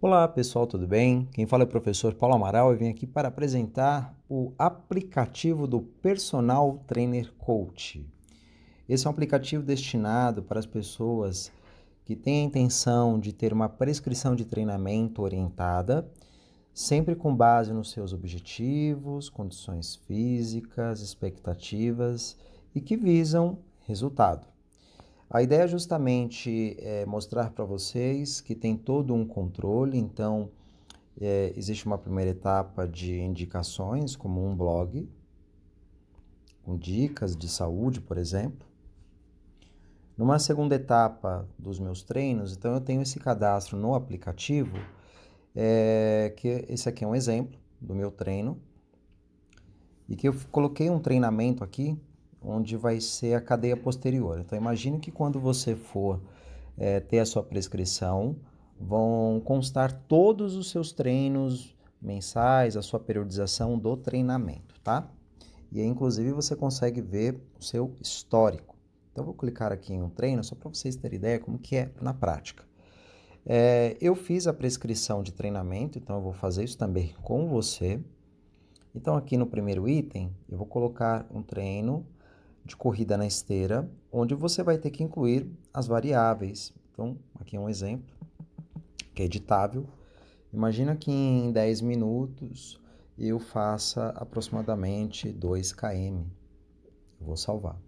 Olá pessoal, tudo bem? Quem fala é o professor Paulo Amaral e vim aqui para apresentar o aplicativo do Personal Trainer Coach. Esse é um aplicativo destinado para as pessoas que têm a intenção de ter uma prescrição de treinamento orientada, sempre com base nos seus objetivos, condições físicas, expectativas e que visam resultado. A ideia é justamente é, mostrar para vocês que tem todo um controle, então é, existe uma primeira etapa de indicações, como um blog, com dicas de saúde, por exemplo. Numa segunda etapa dos meus treinos, então eu tenho esse cadastro no aplicativo, é, que esse aqui é um exemplo do meu treino, e que eu coloquei um treinamento aqui onde vai ser a cadeia posterior. Então, imagine que quando você for é, ter a sua prescrição, vão constar todos os seus treinos mensais, a sua periodização do treinamento, tá? E aí, inclusive, você consegue ver o seu histórico. Então, vou clicar aqui em um treino só para vocês terem ideia como que é na prática. É, eu fiz a prescrição de treinamento, então eu vou fazer isso também com você. Então, aqui no primeiro item, eu vou colocar um treino de corrida na esteira, onde você vai ter que incluir as variáveis. Então, aqui é um exemplo que é editável. Imagina que em 10 minutos eu faça aproximadamente 2 km. Eu vou salvar.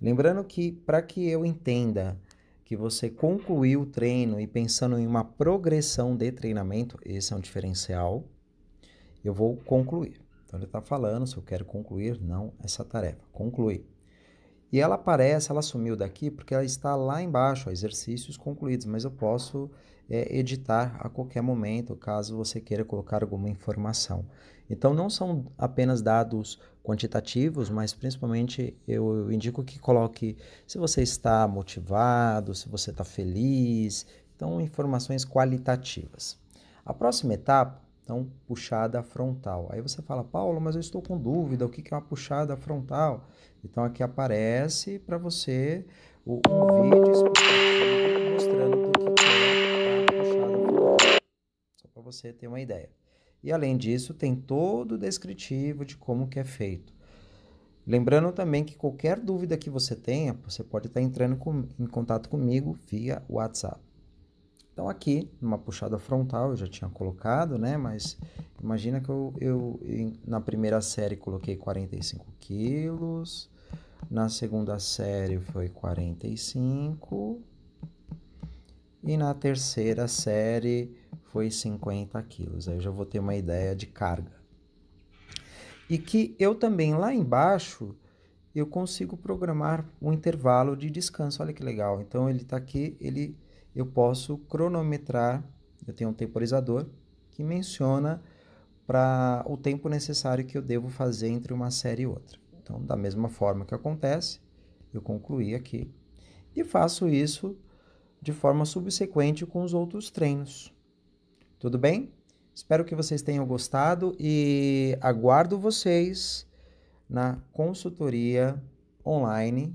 Lembrando que para que eu entenda que você concluiu o treino e pensando em uma progressão de treinamento, esse é um diferencial, eu vou concluir. Então ele está falando se eu quero concluir, não essa tarefa. Concluir. E ela aparece, ela sumiu daqui porque ela está lá embaixo, ó, exercícios concluídos, mas eu posso é, editar a qualquer momento, caso você queira colocar alguma informação. Então, não são apenas dados quantitativos, mas principalmente eu, eu indico que coloque se você está motivado, se você está feliz, então informações qualitativas. A próxima etapa então, puxada frontal. Aí você fala, Paulo, mas eu estou com dúvida, o que é uma puxada frontal? Então, aqui aparece para você o, um vídeo mostrando o que é a puxada frontal. Só para você ter uma ideia. E, além disso, tem todo o descritivo de como que é feito. Lembrando também que qualquer dúvida que você tenha, você pode estar entrando com, em contato comigo via WhatsApp. Então aqui, numa puxada frontal, eu já tinha colocado, né? Mas imagina que eu, eu na primeira série coloquei 45 quilos, na segunda série foi 45 e na terceira série foi 50 quilos. Aí eu já vou ter uma ideia de carga. E que eu também lá embaixo eu consigo programar um intervalo de descanso. Olha que legal. Então ele está aqui, ele eu posso cronometrar, eu tenho um temporizador que menciona para o tempo necessário que eu devo fazer entre uma série e outra. Então, da mesma forma que acontece, eu concluí aqui e faço isso de forma subsequente com os outros treinos. Tudo bem? Espero que vocês tenham gostado e aguardo vocês na consultoria online,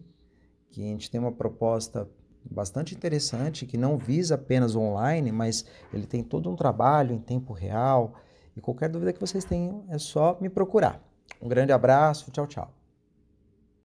que a gente tem uma proposta bastante interessante que não visa apenas online, mas ele tem todo um trabalho em tempo real. E qualquer dúvida que vocês tenham é só me procurar. Um grande abraço, tchau, tchau.